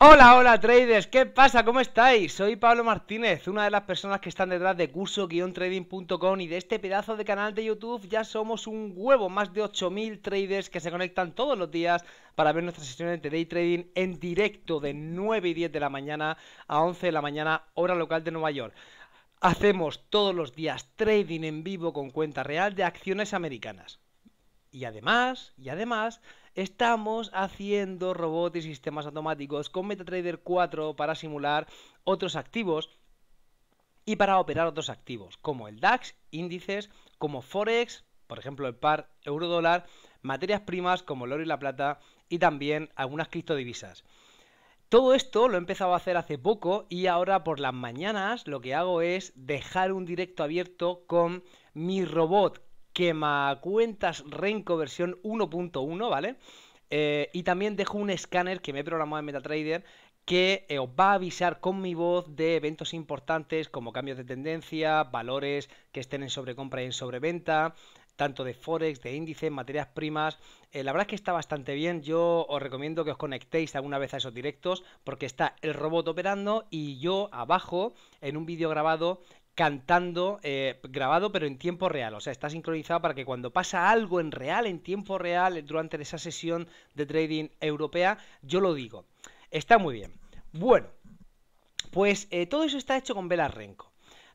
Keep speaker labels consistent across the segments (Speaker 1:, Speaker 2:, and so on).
Speaker 1: Hola, hola traders, ¿qué pasa? ¿Cómo estáis? Soy Pablo Martínez, una de las personas que están detrás de curso-trading.com y de este pedazo de canal de YouTube ya somos un huevo, más de 8.000 traders que se conectan todos los días para ver nuestras sesiones de day trading en directo de 9 y 10 de la mañana a 11 de la mañana, hora local de Nueva York. Hacemos todos los días trading en vivo con cuenta real de acciones americanas. Y además, y además, estamos haciendo robots y sistemas automáticos con MetaTrader 4 para simular otros activos y para operar otros activos, como el DAX, índices, como Forex, por ejemplo el par euro-dólar, materias primas como el oro y la plata y también algunas criptodivisas. Todo esto lo he empezado a hacer hace poco y ahora por las mañanas lo que hago es dejar un directo abierto con mi robot quema cuentas Renko versión 1.1, ¿vale? Eh, y también dejo un escáner que me he programado en MetaTrader que eh, os va a avisar con mi voz de eventos importantes como cambios de tendencia, valores que estén en sobrecompra y en sobreventa, tanto de forex, de índices, materias primas. Eh, la verdad es que está bastante bien. Yo os recomiendo que os conectéis alguna vez a esos directos porque está el robot operando y yo abajo en un vídeo grabado cantando eh, grabado pero en tiempo real, o sea, está sincronizado para que cuando pasa algo en real, en tiempo real, durante esa sesión de trading europea, yo lo digo. Está muy bien. Bueno, pues eh, todo eso está hecho con velas renco.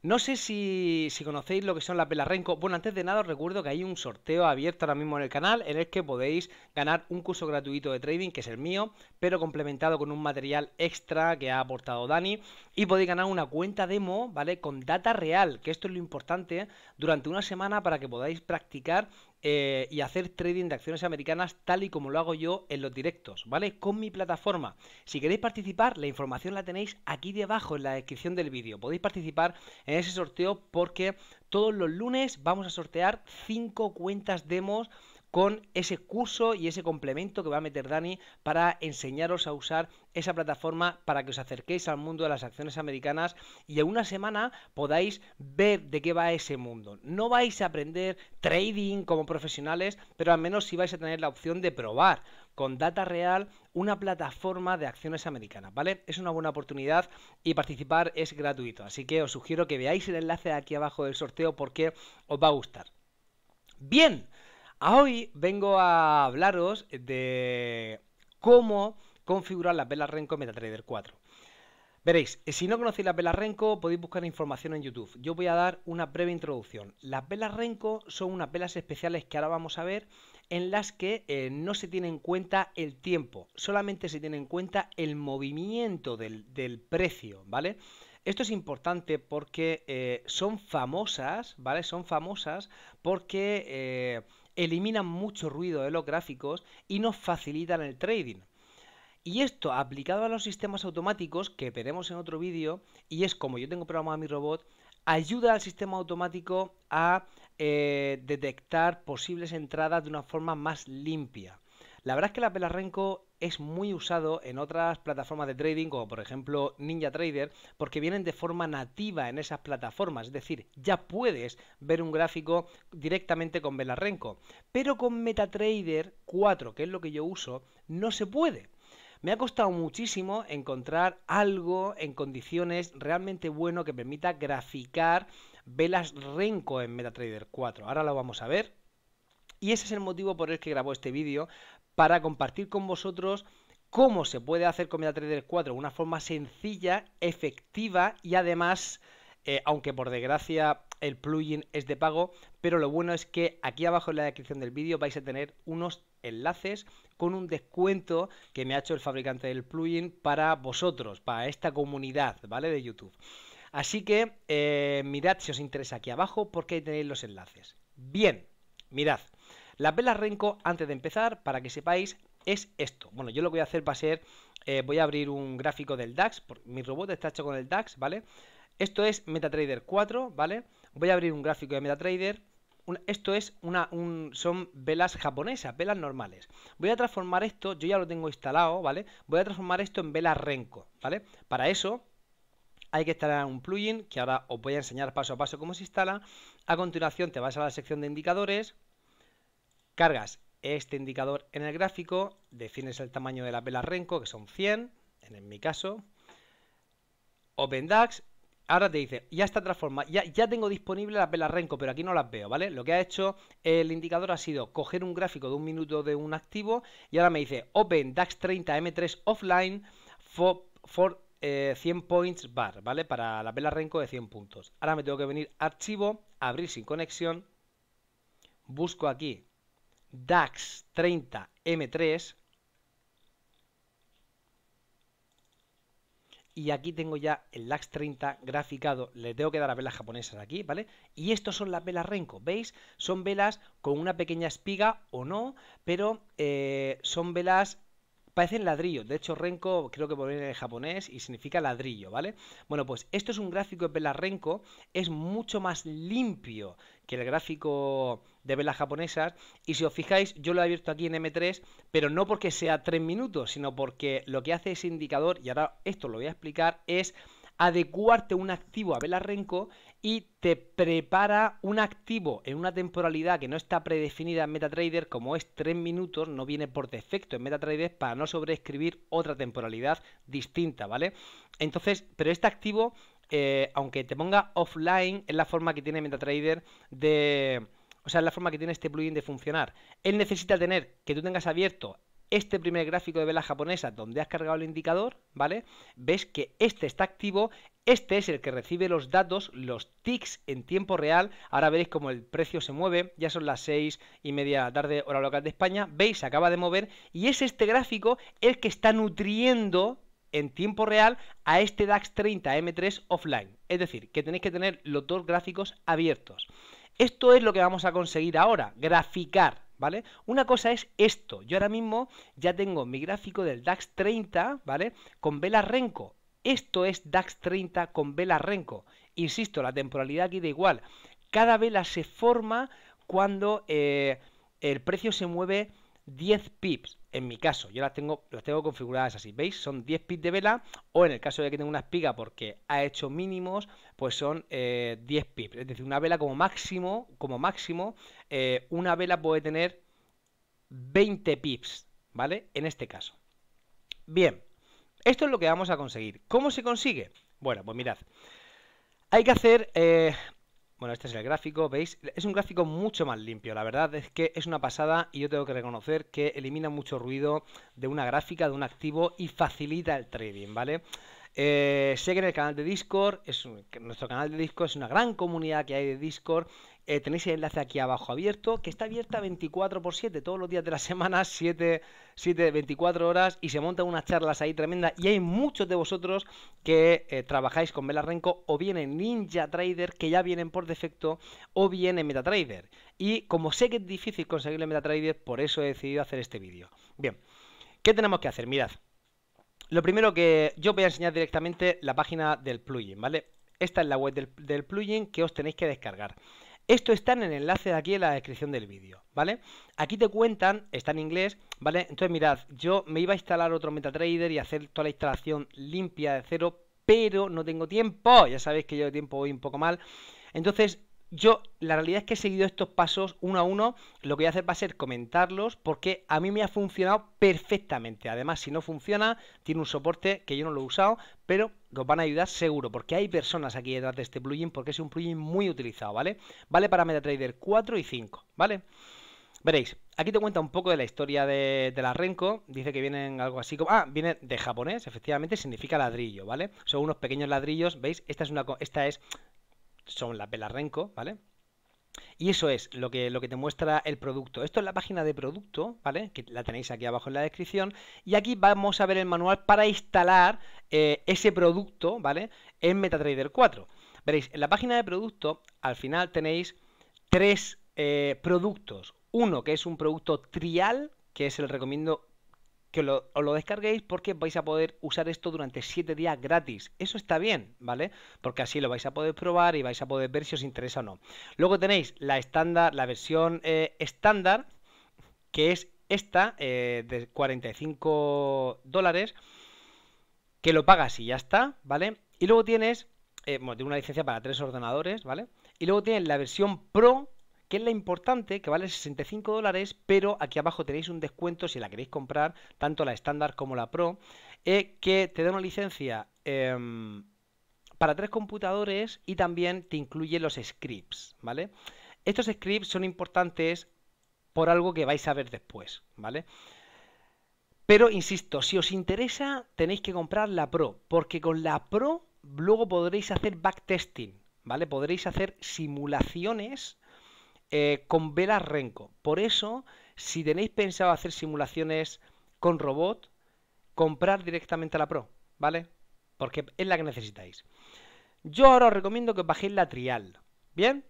Speaker 1: No sé si, conocéis lo que son las Renco. Bueno, antes de nada os recuerdo que hay un sorteo abierto ahora mismo en el canal en el que podéis ganar un curso gratuito de trading, que es el mío, pero complementado con un material extra que ha aportado Dani. Y podéis ganar una cuenta demo, ¿vale? Con data real, que esto es lo importante, durante una semana para que podáis practicar eh, y hacer trading de acciones americanas tal y como lo hago yo en los directos, ¿vale? Con mi plataforma. Si queréis participar, la información la tenéis aquí debajo en la descripción del vídeo. Podéis participar en ese sorteo porque todos los lunes vamos a sortear 5 cuentas demos con ese curso y ese complemento que va a meter Dani para enseñaros a usar esa plataforma para que os acerquéis al mundo de las acciones americanas y en una semana podáis ver de qué va ese mundo. No vais a aprender trading como profesionales, pero al menos sí vais a tener la opción de probar con data real una plataforma de acciones americanas, ¿vale? Es una buena oportunidad y participar es gratuito, así que os sugiero que veáis el enlace aquí abajo del sorteo porque os va a gustar. Bien, Hoy vengo a hablaros de cómo configurar las velas Renko en MetaTrader 4. Veréis, eh, si no conocéis las velas Renko, podéis buscar información en YouTube. Yo voy a dar una breve introducción. Las velas Renko son unas velas especiales que ahora vamos a ver en las que eh, no se tiene en cuenta el tiempo, solamente se tiene en cuenta el movimiento del, precio, ¿vale? Esto es importante porque eh, son famosas, ¿vale? Son famosas porque eliminan mucho ruido de los gráficos y nos facilitan el trading. Y esto aplicado a los sistemas automáticos que veremos en otro vídeo, y es como yo tengo programado mi robot, ayuda al sistema automático a eh, detectar posibles entradas de una forma más limpia. La verdad es que la Pelarrenco es muy usado en otras plataformas de trading, como por ejemplo NinjaTrader, porque vienen de forma nativa en esas plataformas. Es decir, ya puedes ver un gráfico directamente con renko. Pero con MetaTrader 4, que es lo que yo uso, no se puede. Me ha costado muchísimo encontrar algo en condiciones realmente bueno que permita graficar velas Renko en MetaTrader 4. Ahora lo vamos a ver. Y ese es el motivo por el que grabo este vídeo, para compartir con vosotros cómo se puede hacer Comida 4 de una forma sencilla, efectiva y además, eh, aunque por desgracia el plugin es de pago, pero lo bueno es que aquí abajo en la descripción del vídeo vais a tener unos enlaces con un descuento que me ha hecho el fabricante del plugin para vosotros, para esta comunidad, ¿vale? De YouTube. Así que eh, mirad si os interesa aquí abajo porque ahí tenéis los enlaces. Bien, mirad. Las velas Renko, antes de empezar, para que sepáis, es esto. Bueno, yo lo que voy a hacer va a ser, eh, voy a abrir un gráfico del DAX, porque mi robot está hecho con el DAX, ¿vale? Esto es MetaTrader 4, ¿vale? Voy a abrir un gráfico de MetaTrader. esto es una, son velas japonesas, velas normales. Voy a transformar esto, yo ya lo tengo instalado, ¿vale? Voy a transformar esto en velas Renko, ¿vale? Para eso hay que instalar un plugin que ahora os voy a enseñar paso a paso cómo se instala. A continuación te vas a la sección de indicadores, Cargas este indicador en el gráfico, defines el tamaño de la velas Renko, que son 100, en mi caso. Open DAX, ahora te dice, ya está transformada, ya, ya tengo disponible la velas Renko, pero aquí no las veo, ¿vale? Lo que ha hecho el indicador ha sido coger un gráfico de un minuto de un activo y ahora me dice Open DAX 30 M3 offline for, 100 eh, points bar, ¿vale? Para la vela Renko de 100 puntos. Ahora me tengo que venir archivo, abrir sin conexión, busco aquí DAX 30 M3 y aquí tengo ya el DAX 30 graficado, le tengo que dar a velas japonesas aquí, ¿vale? Y estos son las velas Renko, ¿veis? Son velas con una pequeña espiga o no, pero eh, son velas parecen ladrillos. De hecho, Renko creo que viene de japonés y significa ladrillo, ¿vale? Bueno, pues esto es un gráfico de velas Renko, es mucho más limpio que el gráfico de velas japonesas. Y si os fijáis, yo lo he abierto aquí en M3, pero no porque sea 3 minutos, sino porque lo que hace ese indicador, y ahora esto lo voy a explicar, es adecuarte un activo a vela renco y te prepara un activo en una temporalidad que no está predefinida en MetaTrader, como es 3 minutos, no viene por defecto en MetaTrader para no sobreescribir otra temporalidad distinta, ¿vale? Entonces, pero este activo, eh, aunque te ponga offline, es la forma que tiene MetaTrader de o sea, es la forma que tiene este plugin de funcionar. Él necesita tener que tú tengas abierto este primer gráfico de vela japonesa donde has cargado el indicador, ¿vale? Ves que este está activo, este es el que recibe los datos, los ticks en tiempo real. Ahora veréis cómo el precio se mueve. Ya son las seis y media tarde, hora local de España. Veis, se acaba de mover. Y es este gráfico el que está nutriendo en tiempo real a este DAX 30 M3 offline. Es decir, que tenéis que tener los dos gráficos abiertos. Esto es lo que vamos a conseguir ahora, graficar, ¿vale? Una cosa es esto, yo ahora mismo ya tengo mi gráfico del DAX 30, ¿vale? Con vela renco, esto es DAX 30 con vela renco. Insisto, la temporalidad aquí da igual. Cada vela se forma cuando eh, el precio se mueve 10 pips. En mi caso, yo las tengo, las tengo configuradas así, ¿veis? Son 10 pips de vela o en el caso de que tenga una espiga porque ha hecho mínimos, pues son 10 eh, pips. Es decir, una vela como máximo, como máximo, eh, una vela puede tener 20 pips, ¿vale? En este caso. Bien, esto es lo que vamos a conseguir. ¿Cómo se consigue? Bueno, pues mirad. Hay que hacer eh, bueno, este es el gráfico, ¿veis? Es un gráfico mucho más limpio, la verdad es que es una pasada y yo tengo que reconocer que elimina mucho ruido de una gráfica, de un activo y facilita el trading, ¿vale? Eh, en el canal de Discord, es nuestro canal de Discord es una gran comunidad que hay de Discord eh, tenéis el enlace aquí abajo abierto, que está abierta 24 por 7, todos los días de la semana, 7, 24 horas, y se montan unas charlas ahí tremendas. Y hay muchos de vosotros que eh, trabajáis con Vela o bien en Ninja Trader, que ya vienen por defecto, o bien en MetaTrader. Y como sé que es difícil conseguirlo en MetaTrader, por eso he decidido hacer este vídeo. Bien, ¿qué tenemos que hacer? Mirad. Lo primero que yo voy a enseñar directamente la página del plugin, ¿vale? Esta es la web del, del plugin que os tenéis que descargar. Esto está en el enlace de aquí en la descripción del vídeo, ¿vale? Aquí te cuentan, está en inglés, ¿vale? Entonces mirad, yo me iba a instalar otro MetaTrader y hacer toda la instalación limpia de cero, pero no tengo tiempo, ya sabéis que yo de tiempo voy un poco mal. Entonces yo, la realidad es que he seguido estos pasos uno a uno. Lo que voy a hacer va a ser comentarlos porque a mí me ha funcionado perfectamente. Además, si no funciona, tiene un soporte que yo no lo he usado, pero os van a ayudar seguro porque hay personas aquí detrás de este plugin porque es un plugin muy utilizado, ¿vale? Vale para MetaTrader 4 y 5, ¿vale? Veréis, aquí te cuenta un poco de la historia de, la Renko. Dice que vienen algo así como. Ah, viene de japonés, efectivamente, significa ladrillo, ¿vale? Son unos pequeños ladrillos, ¿veis? Esta es una. Esta es son las velas Renko, ¿vale? Y eso es lo que, lo que te muestra el producto. Esto es la página de producto, ¿vale? Que la tenéis aquí abajo en la descripción. Y aquí vamos a ver el manual para instalar eh, ese producto, ¿vale? En MetaTrader 4. Veréis, en la página de producto, al final tenéis tres eh, productos. Uno que es un producto trial, que es el recomiendo que os lo, descarguéis porque vais a poder usar esto durante 7 días gratis. Eso está bien, ¿vale? Porque así lo vais a poder probar y vais a poder ver si os interesa o no. Luego tenéis la estándar, la versión eh, estándar, que es esta, eh, de 45 dólares, que lo pagas y ya está, ¿vale? Y luego tienes, eh, bueno, tiene una licencia para tres ordenadores, ¿vale? Y luego tienes la versión Pro, que es la importante, que vale 65 dólares, pero aquí abajo tenéis un descuento si la queréis comprar, tanto la estándar como la Pro, que te da una licencia em, para tres computadores y también te incluye los scripts, ¿vale? Estos scripts son importantes por algo que vais a ver después, ¿vale? Pero insisto, si os interesa, tenéis que comprar la Pro, porque con la Pro luego podréis hacer backtesting, ¿vale? Podréis hacer simulaciones eh, con velas Renko Por eso, si tenéis pensado hacer simulaciones con robot, comprar directamente a la Pro, ¿vale? Porque es la que necesitáis. Yo ahora os recomiendo que os bajéis la trial, ¿bien?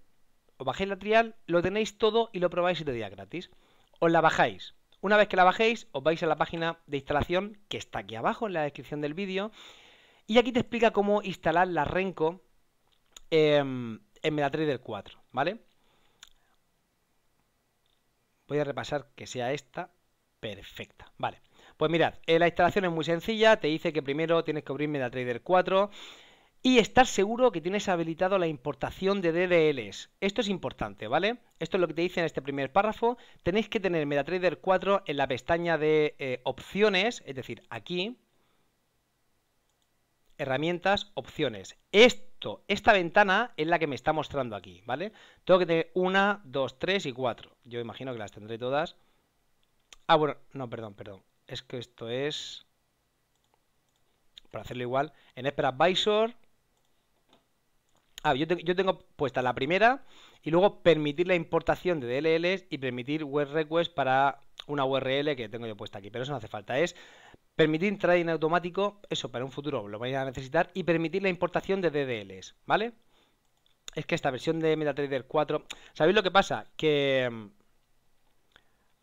Speaker 1: Os bajéis la trial, lo tenéis todo y lo probáis y te días gratis. Os la bajáis. Una vez que la bajéis, os vais a la página de instalación que está aquí abajo en la descripción del vídeo. Y aquí te explica cómo instalar la Renco em, en MetaTrader 4, ¿vale? Voy a repasar que sea esta perfecta. Vale, pues mirad, eh, la instalación es muy sencilla. Te dice que primero tienes que abrir MetaTrader 4 y estar seguro que tienes habilitado la importación de DDLs. Esto es importante, ¿vale? Esto es lo que te dice en este primer párrafo. Tenéis que tener MetaTrader 4 en la pestaña de eh, opciones, es decir, aquí, herramientas, opciones. Esto, esta ventana es la que me está mostrando aquí, ¿vale? Tengo que tener una, dos, tres y cuatro. Yo imagino que las tendré todas. Ah, bueno, no, perdón, perdón. Es que esto es... Para hacerlo igual, en Expert Advisor... Ah, yo, yo tengo puesta la primera y luego permitir la importación de DLLs y permitir web request para una URL que tengo yo puesta aquí, pero eso no hace falta. Es Permitir trading automático, eso para un futuro lo vais a necesitar, y permitir la importación de DDLs, ¿vale? Es que esta versión de MetaTrader 4, ¿sabéis lo que pasa? Que, mm,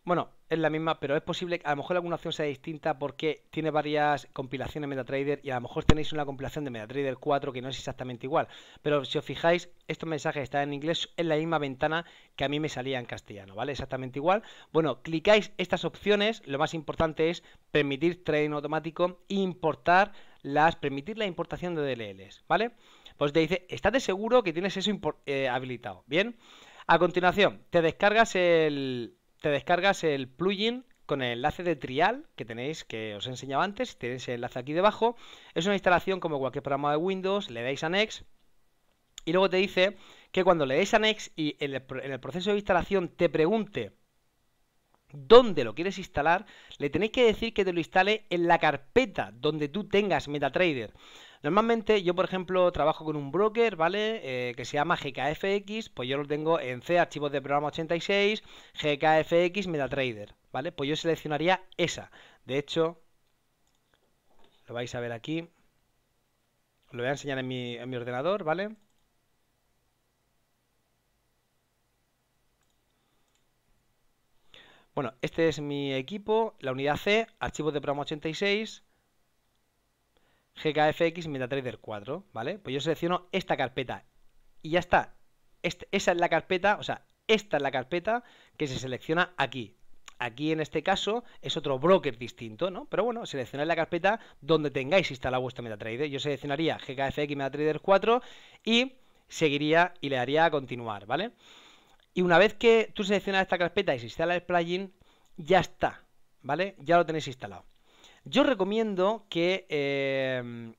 Speaker 1: bueno, es la misma, pero es posible que a lo mejor alguna opción sea distinta porque tiene varias compilaciones MetaTrader y a lo mejor tenéis una compilación de MetaTrader 4 que no es exactamente igual. Pero si os fijáis, estos mensajes están en inglés en la misma ventana que a mí me salía en castellano, ¿vale? Exactamente igual. Bueno, clicáis estas opciones, lo más importante es permitir trading automático importar las, permitir la importación de DLLs, ¿vale? Pues te dice, de seguro que tienes eso eh, habilitado, ¿bien? A continuación, te descargas el, te descargas el plugin con el enlace de trial que tenéis que os enseñaba antes, tenéis el enlace aquí debajo. Es una instalación como cualquier programa de Windows, le dais a Next y luego te dice que cuando le dais a Next y en el proceso de instalación te pregunte dónde lo quieres instalar, le tenéis que decir que te lo instale en la carpeta donde tú tengas MetaTrader. Normalmente yo, por ejemplo, trabajo con un broker, ¿vale? Eh, que se llama GKFX, pues yo lo tengo en C, archivos de programa 86, GKFX, MetaTrader, ¿vale? Pues yo seleccionaría esa. De hecho, lo vais a ver aquí. Os lo voy a enseñar en mi, en mi ordenador, ¿vale? Bueno, este es mi equipo, la unidad C, archivos de programa 86, GKFX MetaTrader 4, ¿vale? Pues yo selecciono esta carpeta y ya está. Este, esa es la carpeta, o sea, esta es la carpeta que se selecciona aquí. Aquí en este caso es otro broker distinto, ¿no? Pero bueno, seleccionáis la carpeta donde tengáis instalado vuestra MetaTrader. Yo seleccionaría GKFX MetaTrader 4 y seguiría y le daría a continuar, ¿vale? Y una vez que tú seleccionas esta carpeta y se instala el plugin, ya está, ¿vale? Ya lo tenéis instalado. Yo recomiendo que. Em,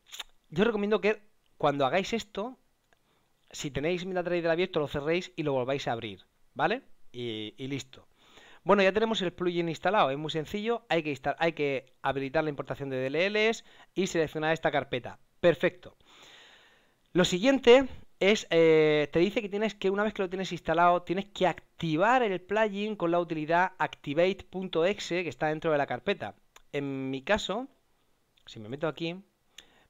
Speaker 1: yo recomiendo que cuando hagáis esto, si tenéis MetaTrader abierto, lo cerréis y lo volváis a abrir, ¿vale? Y, listo. Bueno, ya tenemos el plugin instalado, es muy sencillo, hay que, hay que habilitar la importación de DLLs y seleccionar esta carpeta. Perfecto. Lo siguiente es, eh, te dice que tienes que, una vez que lo tienes instalado, tienes que activar el plugin con la utilidad activate.exe que está dentro de la carpeta en mi caso, si me meto aquí,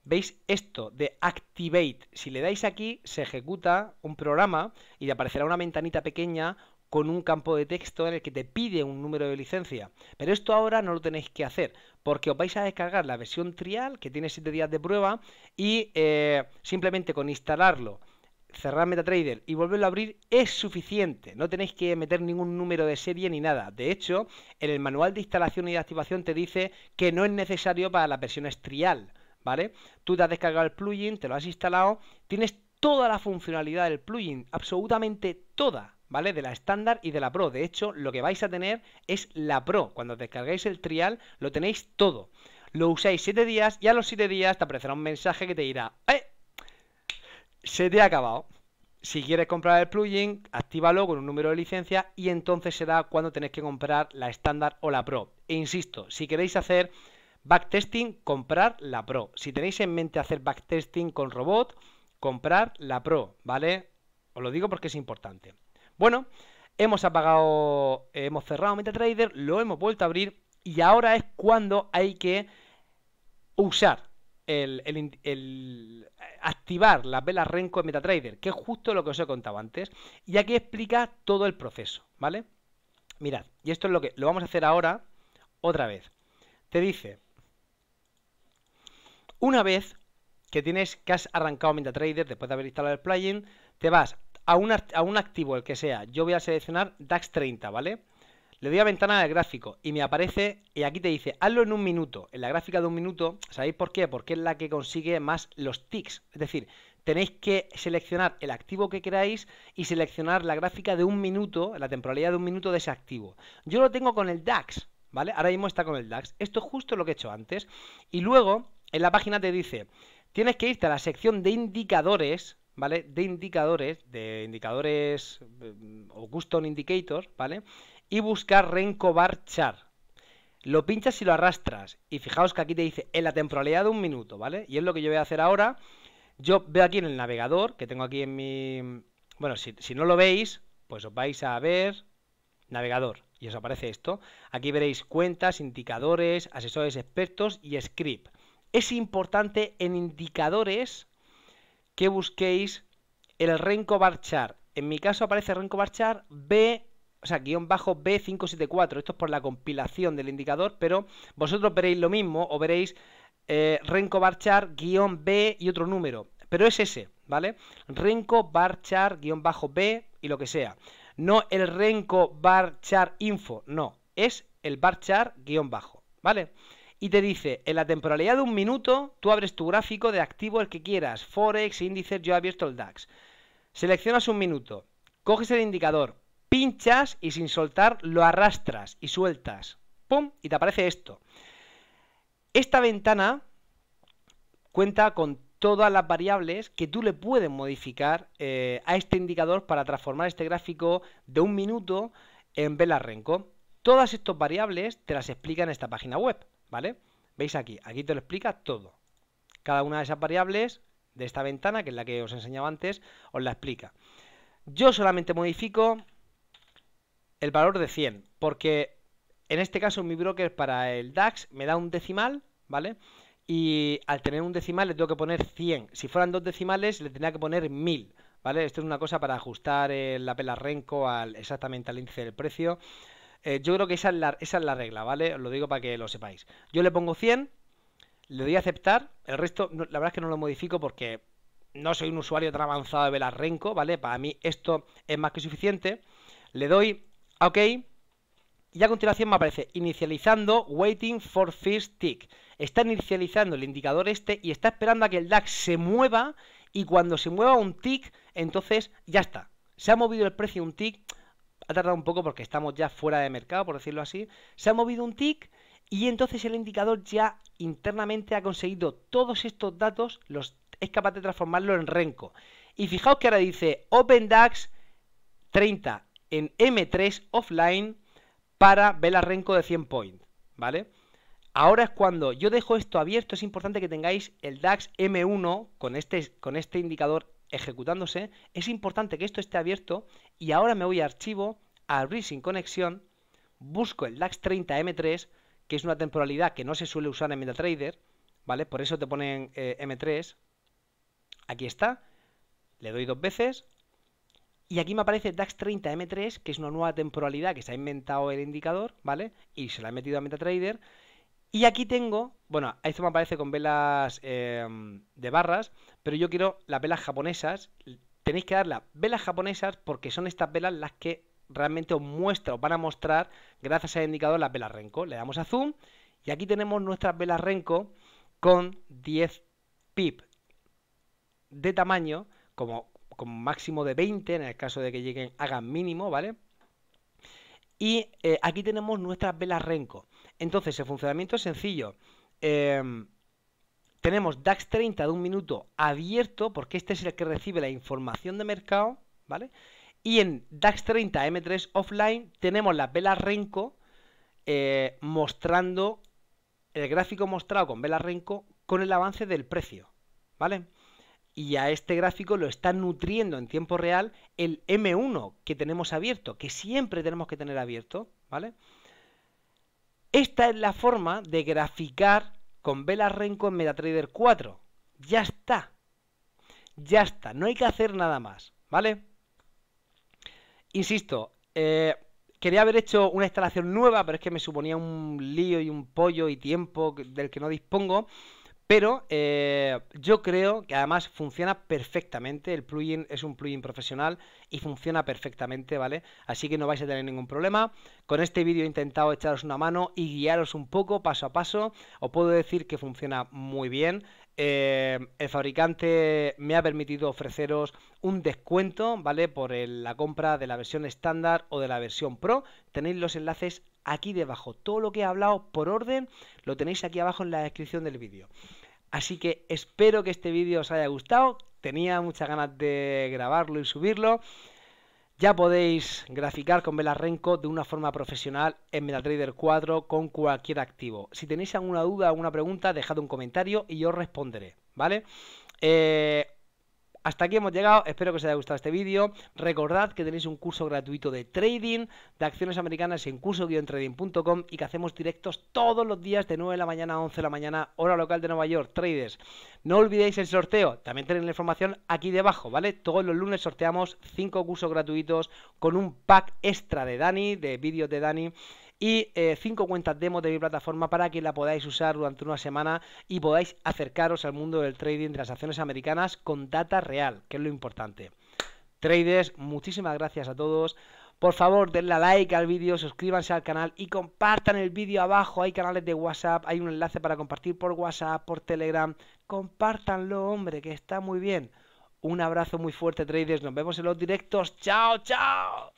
Speaker 1: veis esto de Activate. Si le dais aquí, se ejecuta un programa y le aparecerá una ventanita pequeña con un campo de texto en el que te pide un número de licencia. Pero esto ahora no lo tenéis que hacer, porque os vais a descargar la versión trial, que tiene 7 días de prueba, y eh, simplemente con instalarlo cerrar MetaTrader y volverlo a abrir es suficiente. No tenéis que meter ningún número de serie ni nada. De hecho, en el manual de instalación y de activación te dice que no es necesario para las versiones trial, ¿vale? Tú te has descargado el plugin, te lo has instalado, tienes toda la funcionalidad del plugin, absolutamente toda, ¿vale? De la estándar y de la pro. De hecho, lo que vais a tener es la pro. Cuando descarguéis descargáis el trial, lo tenéis todo. Lo usáis 7 días y a los 7 días te aparecerá un mensaje que te dirá, ¡eh! se te ha acabado. Si quieres comprar el plugin, actívalo con un número de licencia y entonces será cuando tenéis que comprar la estándar o la pro. E insisto, si queréis hacer backtesting, comprar la pro. Si tenéis en mente hacer backtesting con robot, comprar la pro, ¿vale? Os lo digo porque es importante. Bueno, hemos apagado, hemos cerrado MetaTrader, lo hemos vuelto a abrir y ahora es cuando hay que usar el, eh, activar la vela Renko en MetaTrader, que es justo lo que os he contado antes, y aquí explica todo el proceso, ¿vale? Mirad, y esto es lo que lo vamos a hacer ahora otra vez. Te dice, una vez que tienes que has arrancado MetaTrader después de haber instalado el plugin, te vas a un, a un activo, el que sea. Yo voy a seleccionar DAX 30, ¿vale? Le doy a ventana de gráfico y me aparece, y aquí te dice, hazlo en un minuto. En la gráfica de un minuto, ¿sabéis por qué? Porque es la que consigue más los ticks. Es decir, tenéis que seleccionar el activo que queráis y seleccionar la gráfica de un minuto, la temporalidad de un minuto de ese activo. Yo lo tengo con el DAX, ¿vale? Ahora mismo está con el DAX. Esto es justo lo que he hecho antes. Y luego, en la página te dice, tienes que irte a la sección de indicadores, ¿vale? De indicadores, de indicadores mm, o custom indicators, ¿vale? y buscar Char. Lo pinchas y lo arrastras. Y fijaos que aquí te dice en la temporalidad de un minuto, ¿vale? Y es lo que yo voy a hacer ahora. Yo veo aquí en el navegador, que tengo aquí en mi... Bueno, si, no lo veis, pues os vais a ver navegador y os aparece esto. Aquí veréis cuentas, indicadores, asesores expertos y script. Es importante en indicadores que busquéis el renco barchar. En mi caso aparece renco barchar B o sea, guión bajo B574. Esto es por la compilación del indicador, pero vosotros veréis lo mismo o veréis eh, Renko Barchar guión B y otro número. Pero es ese, ¿vale? Renko Barchar guión bajo B y lo que sea. No el Renko Barchar info, no. Es el Barchar guión bajo, ¿vale? Y te dice, en la temporalidad de un minuto, tú abres tu gráfico de activo el que quieras, Forex, índices, yo he abierto el DAX. Seleccionas un minuto, coges el indicador, pinchas y sin soltar lo arrastras y sueltas. ¡Pum! Y te aparece esto. Esta ventana cuenta con todas las variables que tú le puedes modificar eh, a este indicador para transformar este gráfico de un minuto en vela Todas estas variables te las explica en esta página web, ¿vale? Veis aquí, aquí te lo explica todo. Cada una de esas variables de esta ventana, que es la que os enseñaba antes, os la explica. Yo solamente modifico el valor de 100, porque en este caso mi broker para el DAX me da un decimal, ¿vale? Y al tener un decimal le tengo que poner 100. Si fueran dos decimales le tendría que poner 1000, ¿vale? Esto es una cosa para ajustar la pela al, exactamente al índice del precio. Eh, yo creo que esa es, la, regla, ¿vale? Os lo digo para que lo sepáis. Yo le pongo 100, le doy a aceptar, el resto la verdad es que no lo modifico porque no soy un usuario tan avanzado de renco, ¿vale? Para mí esto es más que suficiente. Le doy Ok. Y a continuación me aparece inicializando waiting for first tick. Está inicializando el indicador este y está esperando a que el DAX se mueva y cuando se mueva un tick, entonces ya está. Se ha movido el precio un tick, ha tardado un poco porque estamos ya fuera de mercado, por decirlo así. Se ha movido un tick y entonces el indicador ya internamente ha conseguido todos estos datos, los es capaz de transformarlo en Renko Y fijaos que ahora dice Open DAX 30 en M3 offline para Velarrenco de 100 points, ¿vale? Ahora es cuando yo dejo esto abierto, es importante que tengáis el DAX M1 con este, con este indicador ejecutándose, es importante que esto esté abierto y ahora me voy a archivo, a abrir sin conexión, busco el DAX 30 M3, que es una temporalidad que no se suele usar en MetaTrader, ¿vale? Por eso te ponen eh, M3, aquí está, le doy dos veces, y aquí me aparece DAX 30 M3, que es una nueva temporalidad que se ha inventado el indicador, ¿vale? Y se la he metido a MetaTrader. Y aquí tengo, bueno, esto me aparece con velas em, de barras, pero yo quiero las velas japonesas. Tenéis que dar las velas japonesas porque son estas velas las que realmente os muestra, os van a mostrar, gracias al indicador, las velas Renko. Le damos a zoom y aquí tenemos nuestras velas Renko con 10 pip de tamaño, como con máximo de 20, en el caso de que lleguen hagan mínimo, ¿vale? Y eh, aquí tenemos nuestras velas renco. Entonces, el funcionamiento es sencillo. Em, tenemos DAX 30 de un minuto abierto, porque este es el que recibe la información de mercado, ¿vale? Y en DAX 30 M3 offline tenemos las velas renco eh, mostrando el gráfico mostrado con velas renco con el avance del precio, ¿vale? y a este gráfico lo está nutriendo en tiempo real el M1 que tenemos abierto, que siempre tenemos que tener abierto, ¿vale? Esta es la forma de graficar con velas renco en MetaTrader 4. Ya está. Ya está. No hay que hacer nada más, ¿vale? Insisto, eh, quería haber hecho una instalación nueva, pero es que me suponía un lío y un pollo y tiempo del que no dispongo. Pero eh, yo creo que además funciona perfectamente. El plugin es un plugin profesional y funciona perfectamente, ¿vale? Así que no vais a tener ningún problema. Con este vídeo he intentado echaros una mano y guiaros un poco paso a paso. Os puedo decir que funciona muy bien. Eh, el fabricante me ha permitido ofreceros un descuento, ¿vale? Por la compra de la versión estándar o de la versión pro. Tenéis los enlaces aquí debajo. Todo lo que he hablado por orden lo tenéis aquí abajo en la descripción del vídeo. Así que espero que este vídeo os haya gustado. Tenía muchas ganas de grabarlo y subirlo. Ya podéis graficar con Vela de una forma profesional en MetaTrader 4 con cualquier activo. Si tenéis alguna duda, alguna pregunta, dejad un comentario y yo os responderé, ¿vale? Eh, hasta aquí hemos llegado, espero que os haya gustado este vídeo. Recordad que tenéis un curso gratuito de trading de acciones americanas en curso-trading.com y que hacemos directos todos los días de 9 de la mañana a 11 de la mañana, hora local de Nueva York, traders. No olvidéis el sorteo, también tenéis la información aquí debajo, ¿vale? Todos los lunes sorteamos 5 cursos gratuitos con un pack extra de Dani, de vídeos de Dani y eh, cinco cuentas demo de mi plataforma para que la podáis usar durante una semana y podáis acercaros al mundo del trading de las acciones americanas con data real, que es lo importante. Traders, muchísimas gracias a todos. Por favor, denle like al vídeo, suscríbanse al canal y compartan el vídeo abajo. Hay canales de WhatsApp, hay un enlace para compartir por WhatsApp, por Telegram. Compártanlo, hombre, que está muy bien. Un abrazo muy fuerte, traders. Nos vemos en los directos. ¡Chao, chao!